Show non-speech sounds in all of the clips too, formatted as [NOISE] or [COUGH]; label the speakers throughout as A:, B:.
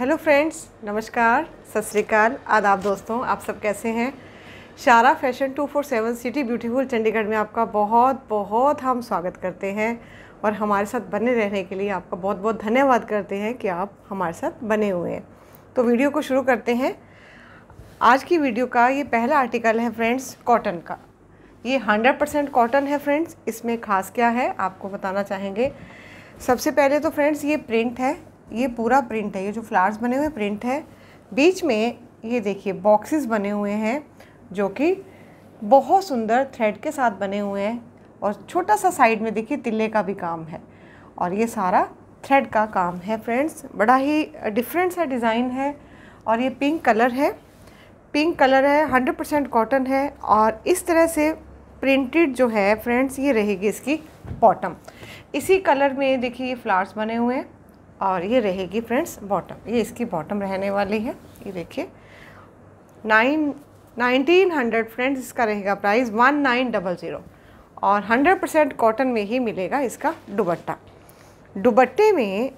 A: hello friends नमस्कार सत श्रीकाल आदाब दोस्तों आप सब कैसे हैं शारा फैशन 247 सिटी ब्यूटीफुल चंडीगढ़ में आपका बहुत बहुत हम स्वागत करते हैं और हमारे साथ बने रहने के लिए आपका बहुत बहुत धन्यवाद करते हैं कि आप हमारे साथ बने हुए हैं तो वीडियो को शुरू करते हैं आज की वीडियो का ये पहला आर्टिकल है फ्रेंड्स कॉटन का ये 100% कॉटन है फ्रेंड्स इसमें खास क्या है आपको बताना चाहेंगे सबसे पहले तो फ्रेंड्स ये प्रिंट है ये पूरा प्रिंट है ये जो फ्लावर्स बने हुए प्रिंट है बीच में ये देखिए बॉक्सेस बने हुए हैं जो कि बहुत सुंदर थ्रेड के साथ बने हुए हैं और छोटा सा साइड में देखिए तिल्ले का भी काम है और ये सारा थ्रेड का काम है फ्रेंड्स बड़ा ही डिफरेंट सा डिज़ाइन है और ये पिंक कलर है पिंक कलर है हंड्रेड परसेंट कॉटन है और इस तरह से प्रिंटेड जो है फ्रेंड्स ये रहेगी इसकी बॉटम इसी कलर में देखिए ये फ्लावर्स बने हुए हैं और ये रहेगी फ्रेंड्स बॉटम ये इसकी बॉटम रहने वाली है ये देखिए नाइन नाइनटीन हंड्रेड फ्रेंड्स इसका रहेगा price one nine double zero और हंड्रेड परसेंट कॉटन में ही मिलेगा इसका दुबट्टा दुबट्टे में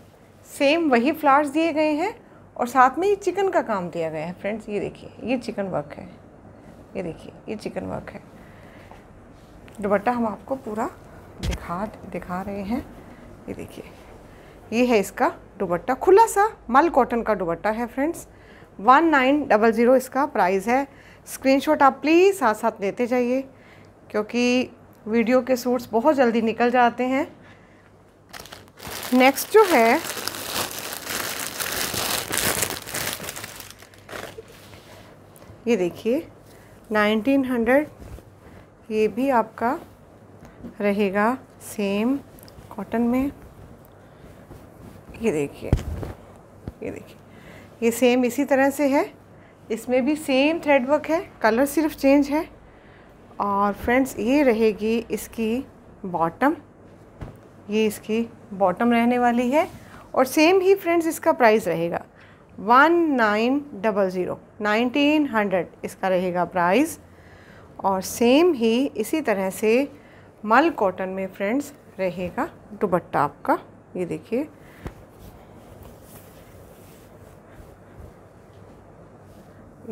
A: सेम वही फ्लावर्स दिए गए हैं और साथ में ये चिकन का काम दिया गया है फ्रेंड्स ये देखिए ये चिकन वर्क है ये देखिए ये चिकन वर्क है दुबट्टा हम आपको पूरा दिखा दिखा रहे हैं ये देखिए ये है इसका दुबट्टा खुला सा मल कॉटन का दुबट्टा है friends one nine double zero इसका प्राइस है स्क्रीनशॉट आप प्लीज़ साथ साथ लेते जाइए क्योंकि वीडियो के सूट्स बहुत जल्दी निकल जाते हैं नेक्स्ट जो है ये देखिए 1900 ये भी आपका रहेगा सेम कॉटन में ये देखिए ये देखिए ये सेम इसी तरह से है इसमें भी सेम थ्रेड वर्क है कलर सिर्फ चेंज है और फ्रेंड्स ये रहेगी इसकी बॉटम ये इसकी बॉटम रहने वाली है और सेम ही फ्रेंड्स इसका प्राइस रहेगा one nine double zero nineteen hundred इसका रहेगा प्राइस और सेम ही इसी तरह से मल कॉटन में फ्रेंड्स रहेगा दुबट्टा आपका ये देखिए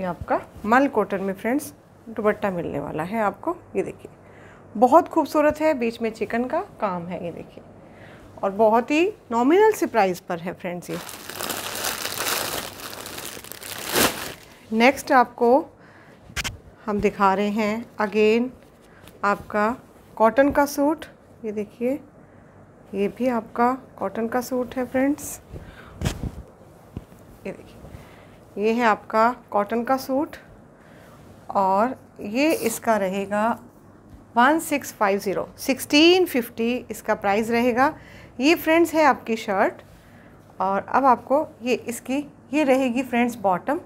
A: ये आपका मल कॉटन में फ्रेंड्स दुपट्टा मिलने वाला है आपको ये देखिए बहुत खूबसूरत है बीच में चिकन का काम है ये देखिए और बहुत ही नॉमिनल से प्राइस पर है फ्रेंड्स ये नेक्स्ट आपको हम दिखा रहे हैं अगेन आपका कॉटन का सूट ये देखिए ये भी आपका कॉटन का सूट है फ्रेंड्स ये देखिए ये है आपका कॉटन का सूट और ये इसका रहेगा one six five zero sixteen fifty इसका प्राइस रहेगा ये फ्रेंड्स है आपकी शर्ट और अब आपको ये इसकी ये रहेगी फ्रेंड्स बॉटम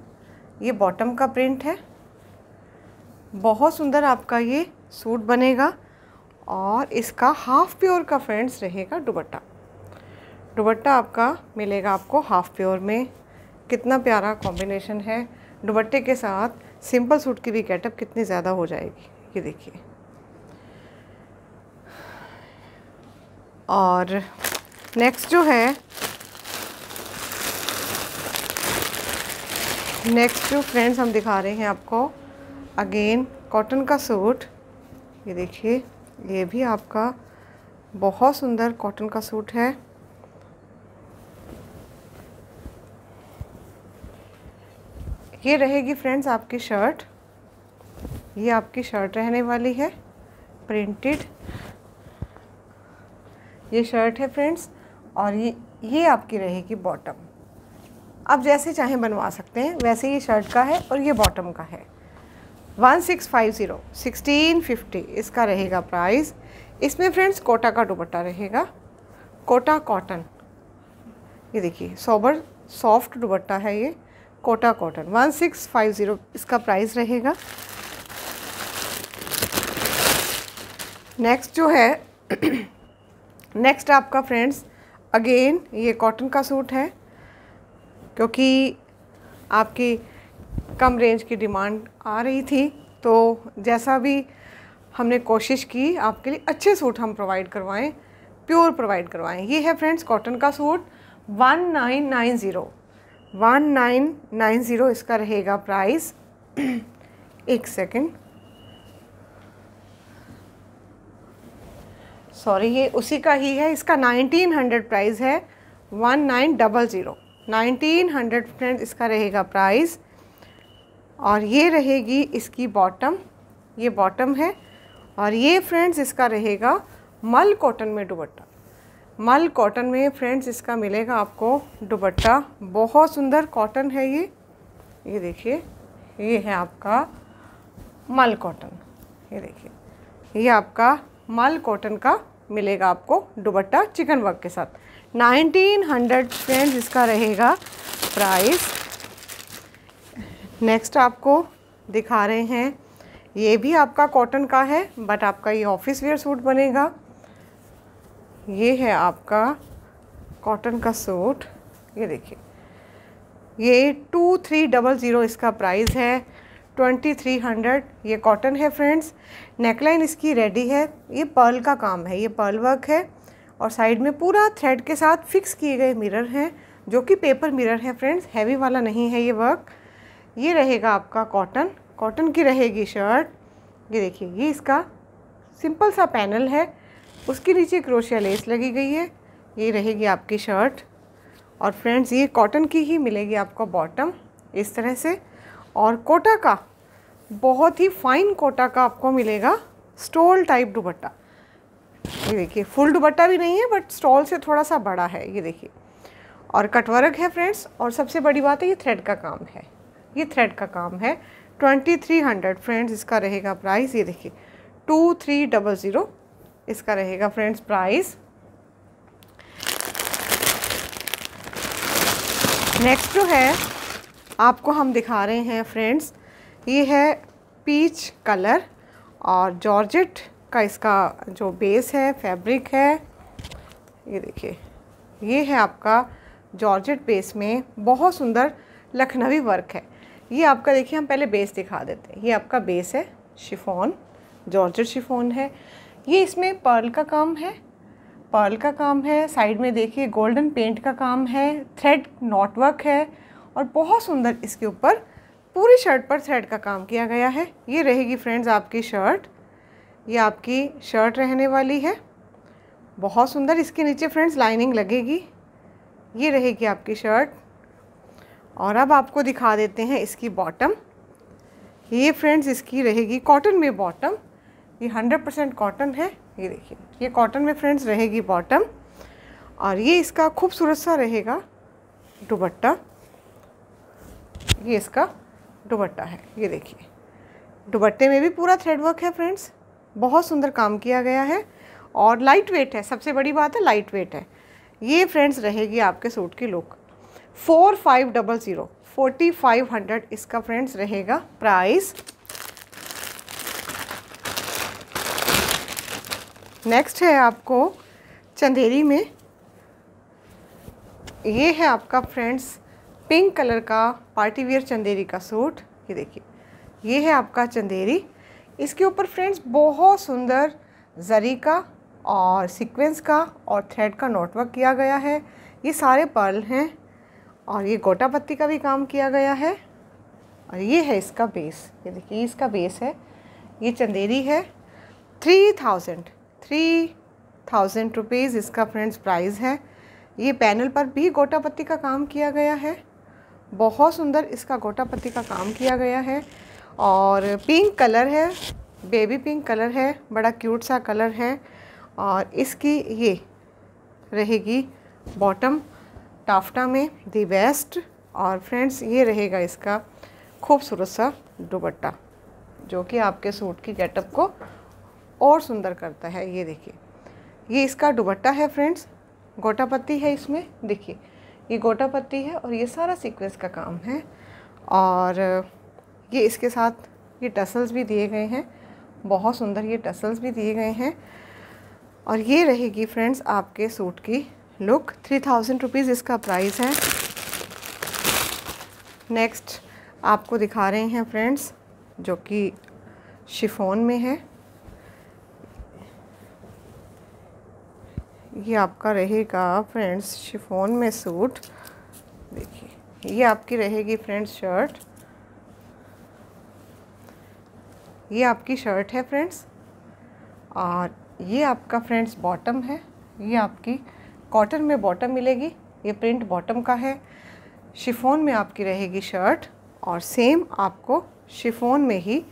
A: ये बॉटम का प्रिंट है बहुत सुंदर आपका ये सूट बनेगा और इसका हाफ़ प्योर का फ्रेंड्स रहेगा दुबट्टा दुबट्टा आपका मिलेगा आपको हाफ़ प्योर में कितना प्यारा कॉम्बिनेशन है दुबट्टे के साथ सिंपल सूट की भी गेटअप कितनी ज़्यादा हो जाएगी ये देखिए और नेक्स्ट जो है नेक्स्ट जो फ्रेंड्स हम दिखा रहे हैं आपको अगेन कॉटन का सूट ये देखिए ये भी आपका बहुत सुंदर कॉटन का सूट है ये रहेगी फ्रेंड्स आपकी शर्ट ये आपकी शर्ट रहने वाली है प्रिंटेड ये शर्ट है फ्रेंड्स और ये ये आपकी रहेगी बॉटम आप जैसे चाहें बनवा सकते हैं वैसे ये शर्ट का है और ये बॉटम का है one six five zero sixteen fifty इसका रहेगा प्राइस इसमें फ्रेंड्स कोटा का दुपट्टा रहेगा कोटा कॉटन ये देखिए सोबर सॉफ्ट दुपट्टा है ये Kota cotton one six five zero इसका प्राइस रहेगा नेक्स्ट जो है नेक्स्ट आपका फ्रेंड्स अगेन ये कॉटन का सूट है क्योंकि आपकी कम रेंज की डिमांड आ रही थी तो जैसा भी हमने कोशिश की आपके लिए अच्छे सूट हम प्रोवाइड करवाएं प्योर प्रोवाइड करवाएं ये है फ्रेंड्स कॉटन का suit one nine nine zero one nine nine zero इसका रहेगा प्राइस एक सेकेंड सॉरी ये उसी का ही है इसका नाइनटीन हंड्रेड प्राइस है one nine double zero nineteen hundred friend इसका रहेगा प्राइस और ये रहेगी इसकी बॉटम ये बॉटम है और ये फ्रेंड्स इसका रहेगा मल कॉटन में दुबट्टा मल कॉटन में फ्रेंड्स इसका मिलेगा आपको दुपट्टा बहुत सुंदर कॉटन है ये ये देखिए ये है आपका मल कॉटन ये देखिए ये आपका मल कॉटन का मिलेगा आपको दुबट्टा चिकन वर्क के साथ 1900 फ्रेंड्स इसका रहेगा प्राइस नेक्स्ट आपको दिखा रहे हैं ये भी आपका कॉटन का है बट आपका ये ऑफिस वेयर सूट बनेगा ये है आपका कॉटन का सूट ये देखिए ये टू थ्री डबल ज़ीरो इसका प्राइस है ट्वेंटी थ्री हंड्रेड ये कॉटन है फ्रेंड्स नेकलाइन इसकी रेडी है ये पर्ल का काम है ये पर्ल वर्क है और साइड में पूरा थ्रेड के साथ फिक्स किए गए मिरर हैं जो कि पेपर मिरर है फ्रेंड्स हैवी वाला नहीं है ये वर्क ये रहेगा आपका कॉटन कॉटन की रहेगी शर्ट ये देखिए ये इसका सिंपल सा पैनल है उसके नीचे क्रोशिया लेस लगी गई है ये रहेगी आपकी शर्ट और फ्रेंड्स ये कॉटन की ही मिलेगी आपको बॉटम इस तरह से और कोटा का बहुत ही फाइन कोटा का आपको मिलेगा स्टोल टाइप दुबट्टा ये देखिए फुल दुबट्टा भी नहीं है बट स्टॉल से थोड़ा सा बड़ा है ये देखिए और कटवर्क है फ्रेंड्स और सबसे बड़ी बात है ये थ्रेड का काम है ये थ्रेड का काम है ट्वेंटी थ्री हंड्रेड फ्रेंड्स इसका रहेगा प्राइस ये देखिए टू थ्री डबल ज़ीरो इसका रहेगा फ्रेंड्स प्राइस नेक्स्ट जो है आपको हम दिखा रहे हैं फ्रेंड्स ये है पीच कलर और जॉर्जेट का इसका जो बेस है फैब्रिक है ये देखिए ये है आपका जॉर्जेट बेस में बहुत सुंदर लखनवी वर्क है ये आपका देखिए हम पहले बेस दिखा देते हैं ये आपका बेस है शिफॉन जॉर्जेट शिफॉन है ये इसमें पर्ल का काम है पर्ल का काम है साइड में देखिए गोल्डन पेंट का काम है थ्रेड नॉटवर्क है और बहुत सुंदर इसके ऊपर पूरी शर्ट पर थ्रेड का काम किया गया है ये रहेगी फ्रेंड्स आपकी शर्ट ये आपकी शर्ट रहने वाली है बहुत सुंदर इसके नीचे फ्रेंड्स लाइनिंग लगेगी ये रहेगी आपकी शर्ट और अब आपको दिखा देते हैं इसकी बॉटम ये फ्रेंड्स इसकी रहेगी कॉटन में बॉटम ये 100 परसेंट कॉटन है ये देखिए ये कॉटन में फ्रेंड्स रहेगी बॉटम और ये इसका खूबसूरत सा रहेगा दुबट्टा ये इसका दुबट्टा है ये देखिए दुबट्टे में भी पूरा थ्रेड वर्क है फ्रेंड्स बहुत सुंदर काम किया गया है और लाइट वेट है सबसे बड़ी बात है लाइट वेट है ये फ्रेंड्स रहेगी आपके सूट की look four five double zero forty five hundred इसका फ्रेंड्स रहेगा प्राइस नेक्स्ट है आपको चंदेरी में ये है आपका फ्रेंड्स पिंक कलर का पार्टी वियर चंदेरी का सूट ये देखिए ये है आपका चंदेरी इसके ऊपर फ्रेंड्स बहुत सुंदर जरी का और सीक्वेंस का और थ्रेड का नोटवर्क किया गया है ये सारे पर्ल हैं और ये गोटा पत्ती का भी काम किया गया है और ये है इसका बेस ये देखिए इसका बेस है ये चंदेरी है three thousand three thousand rupees इसका फ्रेंड्स प्राइस है ये पैनल पर भी गोटा पत्ती का काम किया गया है बहुत सुंदर इसका गोटापत्ती का काम किया गया है और पिंक कलर है बेबी पिंक कलर है बड़ा क्यूट सा कलर है और इसकी ये रहेगी बॉटम टाफ्टा में दी बेस्ट और फ्रेंड्स ये रहेगा इसका खूबसूरत सा दुपट्टा जो कि आपके सूट की गेटअप को और सुंदर करता है ये देखिए ये इसका दुबट्टा है फ्रेंड्स गोटा पत्ती है इसमें देखिए ये गोटा पत्ती है और ये सारा सीक्वेंस का काम है और ये इसके साथ ये टसल्स भी दिए गए हैं बहुत सुंदर ये टसल्स भी दिए गए हैं और ये रहेगी फ्रेंड्स आपके सूट की लुक थ्री थाउजेंड रुपीज़ इसका प्राइस है नेक्स्ट आपको दिखा रहे हैं फ्रेंड्स जो कि शिफोन में है ये आपका रहेगा फ्रेंड्स शिफोन में सूट देखिए ये आपकी रहेगी फ्रेंड्स शर्ट ये आपकी शर्ट है फ्रेंड्स और ये आपका फ्रेंड्स बॉटम है ये आपकी कॉटन में बॉटम मिलेगी ये प्रिंट बॉटम का है शिफोन में आपकी रहेगी शर्ट और सेम आपको शिफोन में ही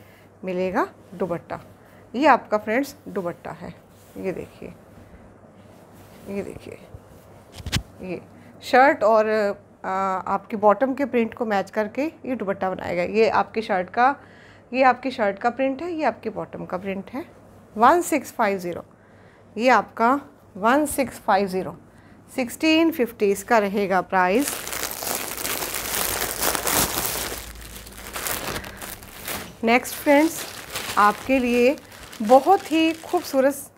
A: मिलेगा दुबट्टा ये आपका फ्रेंड्स दुबट्टा है ये देखिए ये देखिए ये शर्ट और आ, आपकी बॉटम के प्रिंट को मैच करके ये दुपट्टा बनाया गया ये आपकी शर्ट का ये आपकी शर्ट का प्रिंट है ये आपकी बॉटम का प्रिंट है वन सिक्स फाइव ज़ीरो ये आपका one six five zero sixteen fifty इसका रहेगा प्राइस नेक्स्ट फ्रेंड्स आपके लिए बहुत ही खूबसूरत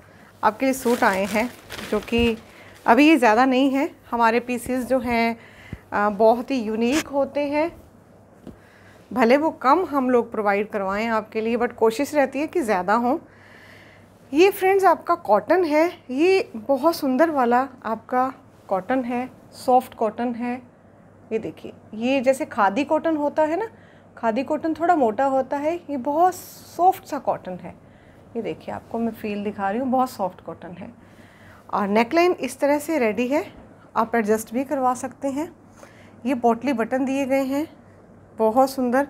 A: आपके लिए सूट आए हैं जो कि अभी ये ज़्यादा नहीं है हमारे पीसेस जो हैं बहुत ही यूनिक होते हैं भले वो कम हम लोग प्रोवाइड करवाएं आपके लिए बट कोशिश रहती है कि ज़्यादा हों ये फ्रेंड्स आपका कॉटन है ये बहुत सुंदर वाला आपका कॉटन है सॉफ्ट कॉटन है ये देखिए ये जैसे खादी कॉटन होता है ना खादी कॉटन थोड़ा मोटा होता है ये बहुत सॉफ्ट सा कॉटन है ये देखिए आपको मैं फील दिखा रही हूँ बहुत सॉफ्ट कॉटन है और नेकलाइन इस तरह से रेडी है आप एडजस्ट भी करवा सकते हैं ये पोटली बटन दिए गए हैं बहुत सुंदर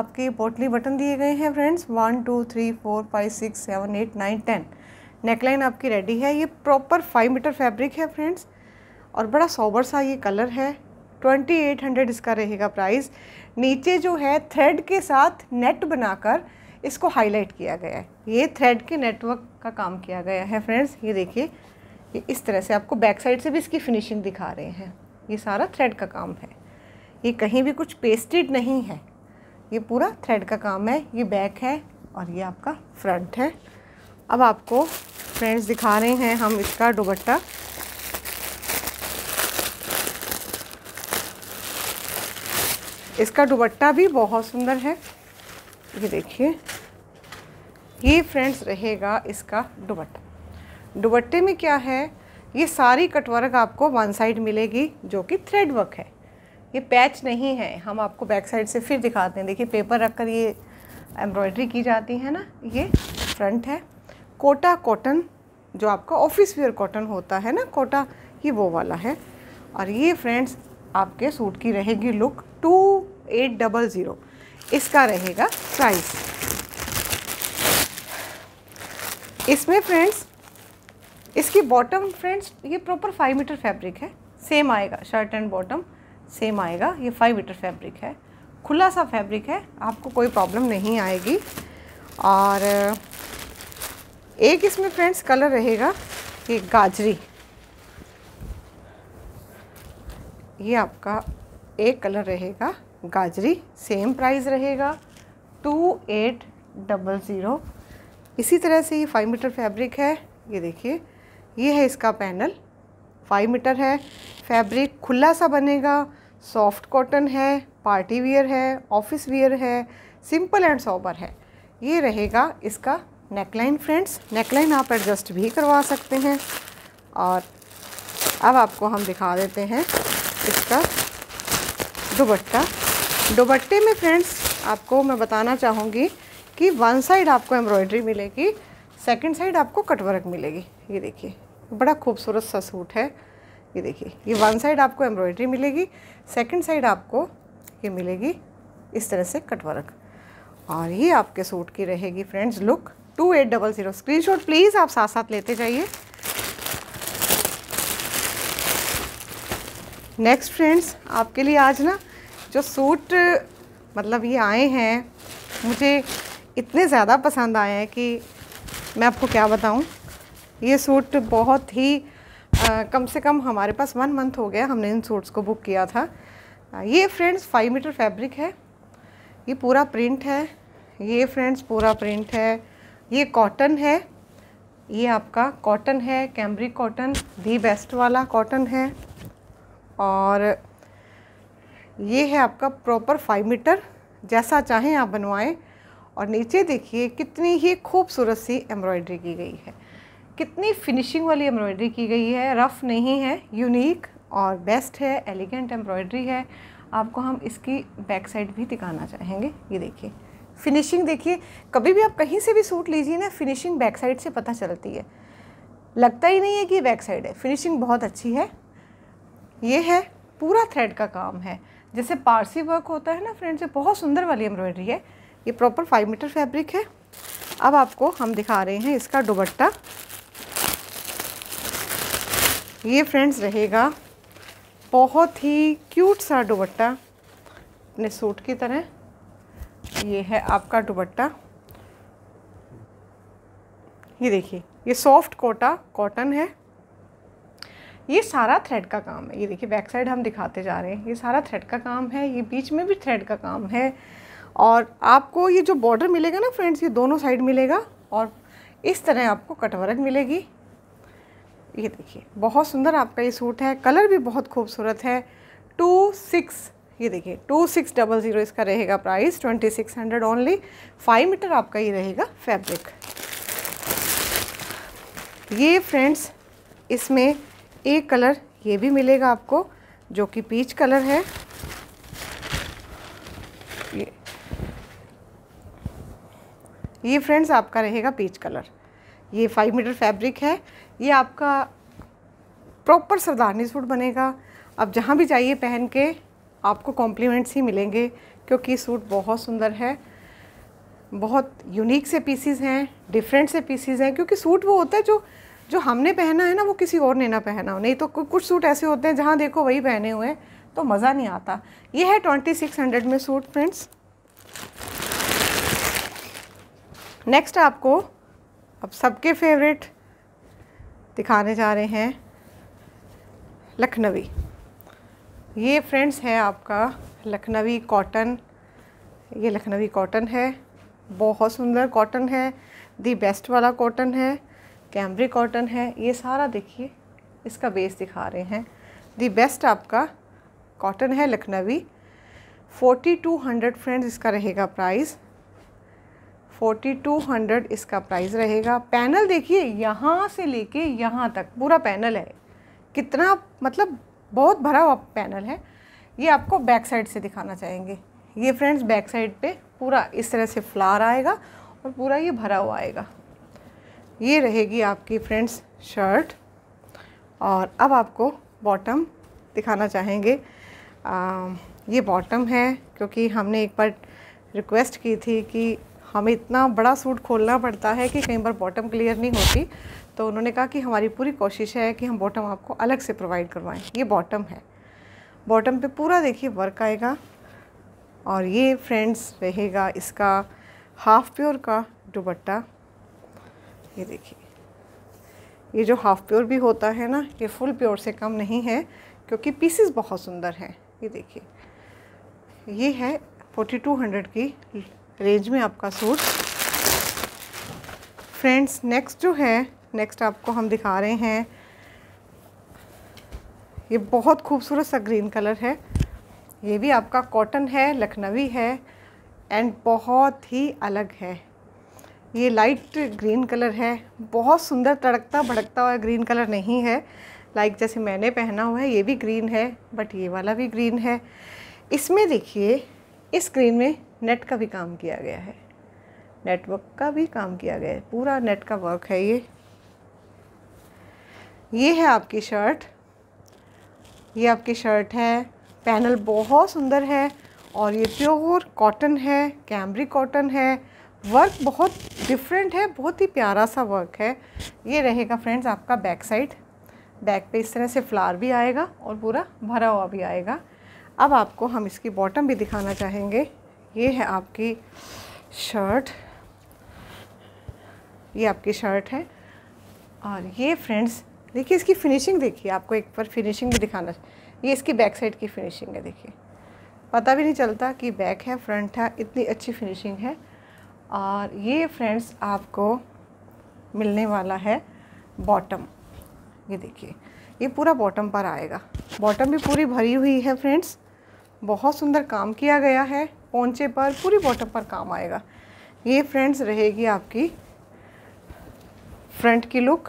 A: आपके पोटली बटन दिए गए हैं friends one two three four five six seven eight nine ten neckline आपकी रेडी है ये प्रॉपर फाइव मीटर फैब्रिक है फ्रेंड्स और बड़ा सोबर सा ये कलर है ट्वेंटी एट हंड्रेड इसका रहेगा प्राइस नीचे जो है थ्रेड के साथ नेट बनाकर इसको हाईलाइट किया गया है ये थ्रेड के नेटवर्क का काम किया गया है फ्रेंड्स ये देखिए ये इस तरह से आपको बैक साइड से भी इसकी फिनिशिंग दिखा रहे हैं ये सारा थ्रेड का काम है ये कहीं भी कुछ पेस्टेड नहीं है ये पूरा थ्रेड का काम है ये बैक है और ये आपका फ्रंट है अब आपको फ्रेंड्स दिखा रहे हैं हम इसका दुबट्टा इसका दुबट्टा भी बहुत सुंदर है ये देखिए ये फ्रेंड्स रहेगा इसका दुबट्टा दुबट्टे में क्या है ये सारी कटवर्क आपको वन साइड मिलेगी जो कि थ्रेड वर्क है ये पैच नहीं है हम आपको बैक साइड से फिर दिखाते हैं देखिए पेपर रख कर ये एम्ब्रॉयडरी की जाती है ना ये फ्रंट है कोटा कॉटन जो आपका ऑफिस वेयर कॉटन होता है ना कोटा ये वो वाला है और ये फ्रेंड्स आपके सूट की रहेगी look two eight double zero इसका रहेगा प्राइस इसमें फ्रेंड्स इसकी बॉटम फ्रेंड्स ये प्रॉपर फाइव मीटर फैब्रिक है सेम आएगा शर्ट एंड बॉटम सेम आएगा ये फाइव मीटर फैब्रिक है खुला सा फैब्रिक है आपको कोई प्रॉब्लम नहीं आएगी और एक इसमें फ्रेंड्स कलर रहेगा ये गाजरी ये आपका एक कलर रहेगा गाजरी सेम प्राइस रहेगा टू एट डबल ज़ीरो इसी तरह से ये फाइव मीटर फैब्रिक है ये देखिए ये है इसका पैनल फाइव मीटर है फैब्रिक खुला सा बनेगा सॉफ्ट कॉटन है पार्टी वियर है ऑफिस वियर है सिंपल एंड सॉबर है ये रहेगा इसका नेकलाइन फ्रेंड्स नेकलाइन आप एडजस्ट भी करवा सकते हैं और अब आपको हम दिखा देते हैं इसका दुबट्टा दुबट्टे में फ्रेंड्स आपको मैं बताना चाहूँगी कि वन साइड आपको एम्ब्रॉयडरी मिलेगी सेकंड साइड आपको कटवर्क मिलेगी ये देखिए बड़ा खूबसूरत सा सूट है ये देखिए ये वन साइड आपको एम्ब्रॉयडरी मिलेगी सेकंड साइड आपको ये मिलेगी इस तरह से कटवर्क और ये आपके सूट की रहेगी friends look two eight double zero screenshot please आप साथ साथ लेते जाइए नेक्स्ट फ्रेंड्स आपके लिए आज ना जो सूट मतलब ये आए हैं मुझे इतने ज़्यादा पसंद आए हैं कि मैं आपको क्या बताऊं ये सूट बहुत ही आ, कम से कम हमारे पास वन मंथ हो गया हमने इन सूट्स को बुक किया था आ, ये फ्रेंड्स फाइव मीटर फैब्रिक है ये पूरा प्रिंट है ये फ्रेंड्स पूरा प्रिंट है ये कॉटन है ये आपका कॉटन है कैम्ब्रिक कॉटन दी बेस्ट वाला कॉटन है और ये है आपका प्रॉपर फाइव मीटर जैसा चाहें आप बनवाएं और नीचे देखिए कितनी ही खूबसूरत सी एम्ब्रॉयडरी की गई है कितनी फिनिशिंग वाली एम्ब्रॉयडरी की गई है रफ़ नहीं है यूनिक और बेस्ट है एलिगेंट एम्ब्रॉयडरी है आपको हम इसकी बैक साइड भी दिखाना चाहेंगे ये देखिए फिनिशिंग देखिए कभी भी आप कहीं से भी सूट लीजिए ना फिनिशिंग बैक साइड से पता चलती है लगता ही नहीं है कि ये बैक साइड है फिनिशिंग बहुत अच्छी है ये है पूरा थ्रेड का काम है जैसे पारसी वर्क होता है ना फ्रेंड्स ये बहुत सुंदर वाली एम्ब्रॉयडरी है ये प्रॉपर फाइव मीटर फैब्रिक है अब आपको हम दिखा रहे हैं इसका दुबट्टा ये फ्रेंड्स रहेगा बहुत ही क्यूट सा दुबट्टा अपने सूट की तरह ये है आपका दुबट्टा ये देखिए ये सॉफ्ट कोटा कॉटन है ये सारा थ्रेड का काम है ये देखिए बैक साइड हम दिखाते जा रहे हैं ये सारा थ्रेड का काम है ये बीच में भी थ्रेड का काम है और आपको ये जो बॉर्डर मिलेगा ना फ्रेंड्स ये दोनों साइड मिलेगा और इस तरह आपको कटवर्क मिलेगी ये देखिए बहुत सुंदर आपका ये सूट है कलर भी बहुत खूबसूरत है टू सिक्स ये देखिए टू सिक्स डबल ज़ीरो इसका रहेगा price twenty six hundred only five metre आपका ये रहेगा फैब्रिक ये फ्रेंड्स इसमें एक कलर ये भी मिलेगा आपको जो कि पीच कलर है ये ये फ्रेंड्स आपका रहेगा पीच कलर ये फाइव मीटर फैब्रिक है ये आपका प्रॉपर सरदारनी सूट बनेगा आप जहाँ भी जाइए पहन के आपको कॉम्प्लीमेंट्स ही मिलेंगे क्योंकि सूट बहुत सुंदर है बहुत यूनिक से पीसीज हैं डिफरेंट से पीसीज हैं क्योंकि सूट वो होता है जो जो हमने पहना है ना वो किसी और ने ना पहना हो नहीं तो कुछ सूट ऐसे होते हैं जहाँ देखो वही पहने हुए हैं तो मज़ा नहीं आता ये है ट्वेंटी सिक्स हंड्रेड में सूट फ्रेंड्स नेक्स्ट आपको अब सबके फेवरेट दिखाने जा रहे हैं लखनवी ये फ्रेंड्स है आपका लखनवी कॉटन ये लखनवी कॉटन है बहुत सुंदर कॉटन है दी बेस्ट वाला कॉटन है कैम्ब्रिक कॉटन है ये सारा देखिए इसका बेस दिखा रहे हैं दी बेस्ट आपका कॉटन है लखनवी 4200 फ्रेंड्स इसका रहेगा प्राइस फोर्टी टू हंड्रेड इसका प्राइस रहेगा पैनल देखिए यहाँ से लेके यहाँ तक पूरा पैनल है कितना मतलब बहुत भरा हुआ पैनल है ये आपको बैक साइड से दिखाना चाहेंगे ये फ्रेंड्स बैक साइड पे पूरा इस तरह से फ्लार आएगा और पूरा ये भरा हुआ आएगा ये रहेगी आपकी फ्रेंड्स शर्ट और अब आपको बॉटम दिखाना चाहेंगे आ, ये बॉटम है क्योंकि हमने एक बार रिक्वेस्ट की थी कि हमें इतना बड़ा सूट खोलना पड़ता है कि कई बार बॉटम क्लियर नहीं होती तो उन्होंने कहा कि हमारी पूरी कोशिश है कि हम बॉटम आपको अलग से प्रोवाइड करवाएं ये बॉटम है बॉटम पे पूरा देखिए वर्क आएगा और ये फ्रेंड्स रहेगा इसका हाफ प्योर का दुबट्टा ये देखिए ये जो हाफ प्योर भी होता है ना ये फुल प्योर से कम नहीं है क्योंकि पीसेस बहुत सुंदर हैं ये देखिए ये है फोर्टी टू हंड्रेड की रेंज में आपका सूट फ्रेंड्स नेक्स्ट जो है नेक्स्ट आपको हम दिखा रहे हैं ये बहुत खूबसूरत सा ग्रीन कलर है ये भी आपका कॉटन है लखनवी है एंड बहुत ही अलग है ये लाइट ग्रीन कलर है बहुत सुंदर तड़कता भड़कता हुआ ग्रीन कलर नहीं है लाइक जैसे मैंने पहना हुआ है ये भी ग्रीन है बट ये वाला भी ग्रीन है इसमें देखिए इस ग्रीन में नेट का भी काम किया गया है नेटवर्क का भी काम किया गया है पूरा नेट का वर्क है ये ये है आपकी शर्ट ये आपकी शर्ट है पैनल बहुत सुंदर है और ये प्योर कॉटन है कैमरी कॉटन है वर्क बहुत डिफरेंट है बहुत ही प्यारा सा वर्क है ये रहेगा फ्रेंड्स आपका बैक साइड बैक पे इस तरह से फ्लावर भी आएगा और पूरा भरा हुआ भी आएगा अब आपको हम इसकी बॉटम भी दिखाना चाहेंगे ये है आपकी शर्ट ये आपकी शर्ट है और ये फ्रेंड्स देखिए इसकी फिनिशिंग देखिए आपको एक बार फिनिशिंग भी दिखाना ये इसकी बैक साइड की फिनिशिंग है देखिए पता भी नहीं चलता कि बैक है फ्रंट है इतनी अच्छी फिनिशिंग है और ये फ्रेंड्स आपको मिलने वाला है बॉटम ये देखिए ये पूरा बॉटम पर आएगा बॉटम भी पूरी भरी हुई है फ्रेंड्स बहुत सुंदर काम किया गया है पहुँचे पर पूरी बॉटम पर काम आएगा ये फ्रेंड्स रहेगी आपकी फ्रंट की लुक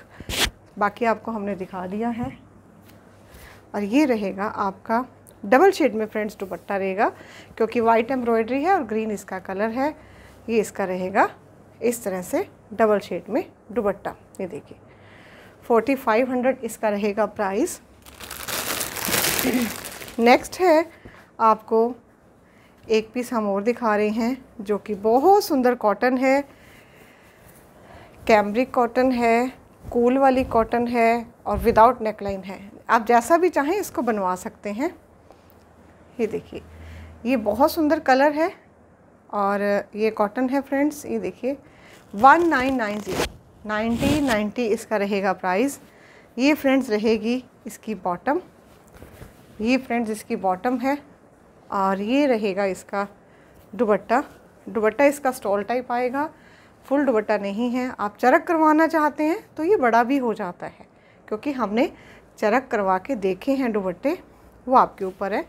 A: बाकी आपको हमने दिखा दिया है और ये रहेगा आपका डबल शेड में फ्रेंड्स दुपट्टा रहेगा क्योंकि वाइट एम्ब्रॉयडरी है और ग्रीन इसका कलर है ये इसका रहेगा इस तरह से डबल शेड में दुपट्टा ये देखिए 4500 इसका रहेगा प्राइस नेक्स्ट [CLEARS THROAT] है आपको एक पीस हम और दिखा रहे हैं जो कि बहुत सुंदर कॉटन है कैम्ब्रिक कॉटन है कूल वाली कॉटन है और विदाउट नेकलाइन है आप जैसा भी चाहें इसको बनवा सकते हैं ये देखिए ये बहुत सुंदर कलर है और ये कॉटन है फ्रेंड्स ये देखिए one nine nine zero ninety ninety इसका रहेगा प्राइस ये फ्रेंड्स रहेगी इसकी बॉटम ये फ्रेंड्स इसकी बॉटम है और ये रहेगा इसका दुबट्टा दुबट्टा इसका स्टॉल टाइप आएगा फुल दुबट्टा नहीं है आप चरक करवाना चाहते हैं तो ये बड़ा भी हो जाता है क्योंकि हमने चरक करवा के देखे हैं दुबट्टे वो आपके ऊपर है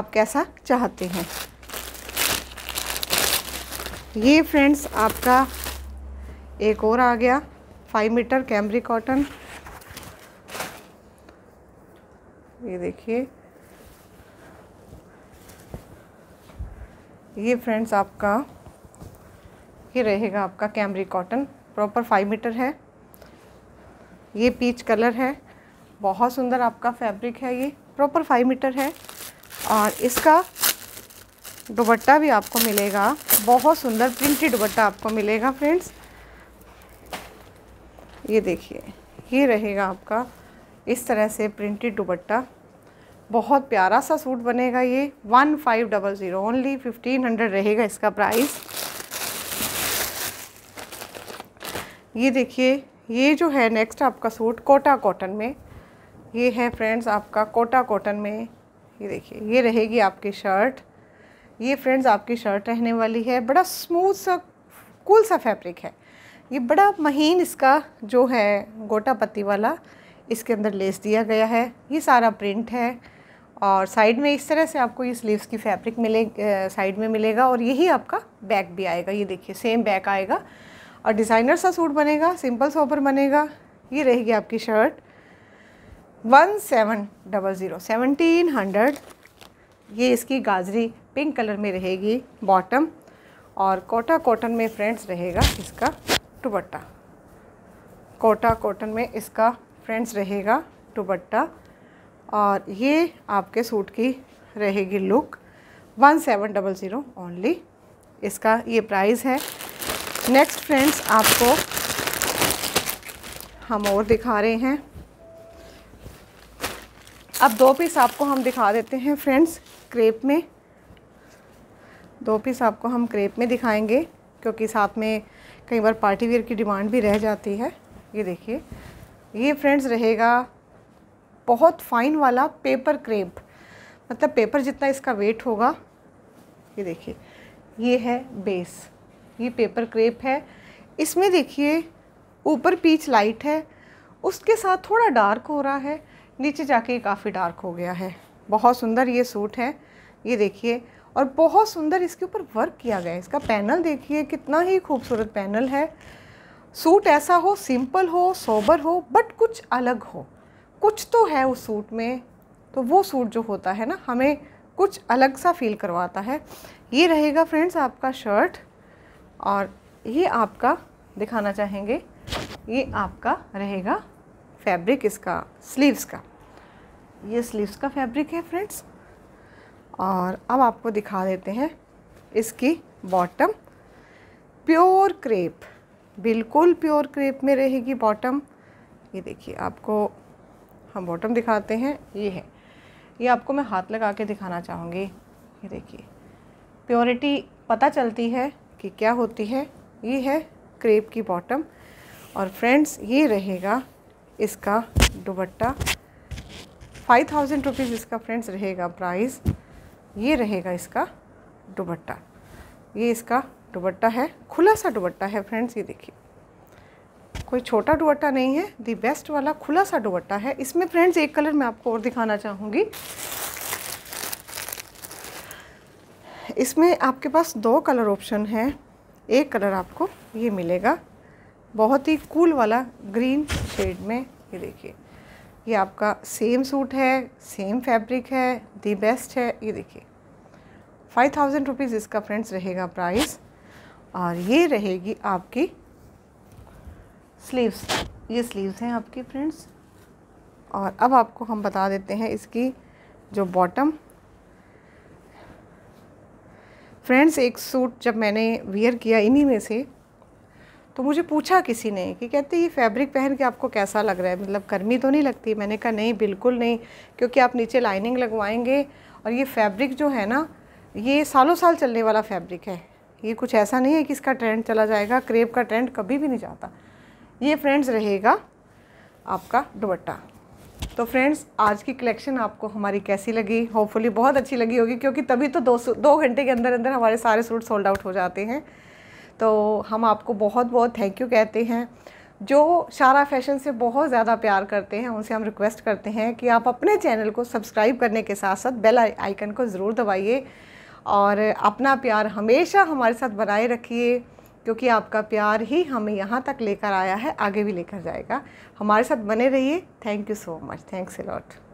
A: आप कैसा चाहते हैं ये फ्रेंड्स आपका एक और आ गया फाइव मीटर कैमरी कॉटन ये देखिए ये फ्रेंड्स आपका ये रहेगा आपका cambric cotton proper five metre है ये पीच कलर है बहुत सुंदर आपका फैब्रिक है ये प्रॉपर फाइव मीटर है और इसका दुबट्टा भी आपको मिलेगा बहुत सुंदर प्रिंटेड दुबट्टा आपको मिलेगा फ्रेंड्स ये देखिए ये रहेगा आपका इस तरह से प्रिंटेड दुबट्टा बहुत प्यारा सा सूट बनेगा ये one five double zero only fifteen hundred रहेगा इसका प्राइस ये देखिए ये जो है नेक्स्ट आपका सूट कोटा कॉटन में ये है फ्रेंड्स आपका कोटा कॉटन में ये देखिए ये रहेगी आपकी शर्ट ये फ्रेंड्स आपकी शर्ट रहने वाली है बड़ा स्मूथ सा कूल सा फैब्रिक है ये बड़ा महीन इसका जो है गोटा पत्ती वाला इसके अंदर लेस दिया गया है ये सारा प्रिंट है और साइड में इस तरह से आपको ये स्लीव्स की फैब्रिक मिले साइड में मिलेगा और यही आपका बैक भी आएगा ये देखिए सेम बैक आएगा और डिज़ाइनर सा सूट बनेगा सिंपल सोपर बनेगा ये रहेगी आपकी shirt one seven double zero seventeen hundred ये इसकी गाजरी पिंक कलर में रहेगी बॉटम और कोटा कॉटन में फ्रेंड्स रहेगा इसका टुबट्टा कोटा कॉटन में इसका फ्रेंड्स रहेगा टुबट्टा और ये आपके सूट की रहेगी look one seven double zero only इसका ये प्राइस है नेक्स्ट फ्रेंड्स आपको हम और दिखा रहे हैं अब दो पीस आपको हम दिखा देते हैं फ्रेंड्स क्रेप में दो पीस आपको हम क्रेप में दिखाएंगे क्योंकि साथ में कई बार पार्टी वेयर की डिमांड भी रह जाती है ये देखिए ये फ्रेंड्स रहेगा बहुत फाइन वाला पेपर क्रेप मतलब पेपर जितना इसका वेट होगा ये देखिए ये है बेस ये पेपर क्रेप है इसमें देखिए ऊपर पीच लाइट है उसके साथ थोड़ा डार्क हो रहा है नीचे जाके काफ़ी डार्क हो गया है बहुत सुंदर ये सूट है ये देखिए और बहुत सुंदर इसके ऊपर वर्क किया गया है इसका पैनल देखिए कितना ही खूबसूरत पैनल है सूट ऐसा हो सिंपल हो सोबर हो बट कुछ अलग हो कुछ तो है उस सूट में तो वो सूट जो होता है ना हमें कुछ अलग सा फील करवाता है ये रहेगा फ्रेंड्स आपका शर्ट और ये आपका दिखाना चाहेंगे ये आपका रहेगा फैब्रिक इसका स्लीव्स का ये स्लीव्स का फैब्रिक है फ्रेंड्स और अब आपको दिखा देते हैं इसकी बॉटम प्योर क्रेप बिल्कुल प्योर क्रेप में रहेगी बॉटम ये देखिए आपको हम बॉटम दिखाते हैं ये है ये आपको मैं हाथ लगा के दिखाना चाहूँगी ये देखिए प्योरिटी पता चलती है कि क्या होती है ये है क्रेप की बॉटम और फ्रेंड्स ये रहेगा इसका दुबट्टा फाइव थाउजेंड रुपीज़ इसका फ्रेंड्स रहेगा प्राइस ये रहेगा इसका दुबट्टा ये इसका दुबट्टा है खुला सा दुबट्टा है फ्रेंड्स ये देखिए कोई छोटा दुबट्टा नहीं है दी बेस्ट वाला खुला सा दुबट्टा है इसमें फ्रेंड्स एक कलर मैं आपको और दिखाना चाहूँगी इसमें आपके पास दो कलर ऑप्शन है एक कलर आपको ये मिलेगा बहुत ही कूल वाला ग्रीन शेड में ये देखिए ये आपका सेम सूट है सेम फैब्रिक है दी बेस्ट है ये देखिए फाइव थाउजेंड रुपीज़ इसका फ्रेंड्स रहेगा प्राइस और ये रहेगी आपकी स्लीव्स ये स्लीव्स हैं आपकी फ्रेंड्स और अब आपको हम बता देते हैं इसकी जो बॉटम फ्रेंड्स एक सूट जब मैंने वियर किया इन्हीं में से तो मुझे पूछा किसी ने कि कहते ये फैब्रिक पहन के आपको कैसा लग रहा है मतलब गर्मी तो नहीं लगती मैंने कहा नहीं बिल्कुल नहीं क्योंकि आप नीचे लाइनिंग लगवाएंगे और ये फैब्रिक जो है ना ये सालों साल चलने वाला फैब्रिक है ये कुछ ऐसा नहीं है कि इसका ट्रेंड चला जाएगा क्रेप का ट्रेंड कभी भी नहीं जाता ये फ्रेंड्स रहेगा आपका दुबट्टा तो फ्रेंड्स आज की कलेक्शन आपको हमारी कैसी लगी होपफुली बहुत अच्छी लगी होगी क्योंकि तभी तो दो दो घंटे के अंदर अंदर हमारे सारे सूट सोल्ड आउट हो जाते हैं तो हम आपको बहुत बहुत थैंक यू कहते हैं जो शारा फैशन से बहुत ज़्यादा प्यार करते हैं उनसे हम रिक्वेस्ट करते हैं कि आप अपने चैनल को सब्सक्राइब करने के साथ साथ बेल आइकन को ज़रूर दबाइए और अपना प्यार हमेशा हमारे साथ बनाए रखिए क्योंकि आपका प्यार ही हमें यहाँ तक लेकर आया है आगे भी लेकर जाएगा हमारे साथ बने रहिए thank you so much thanks a lot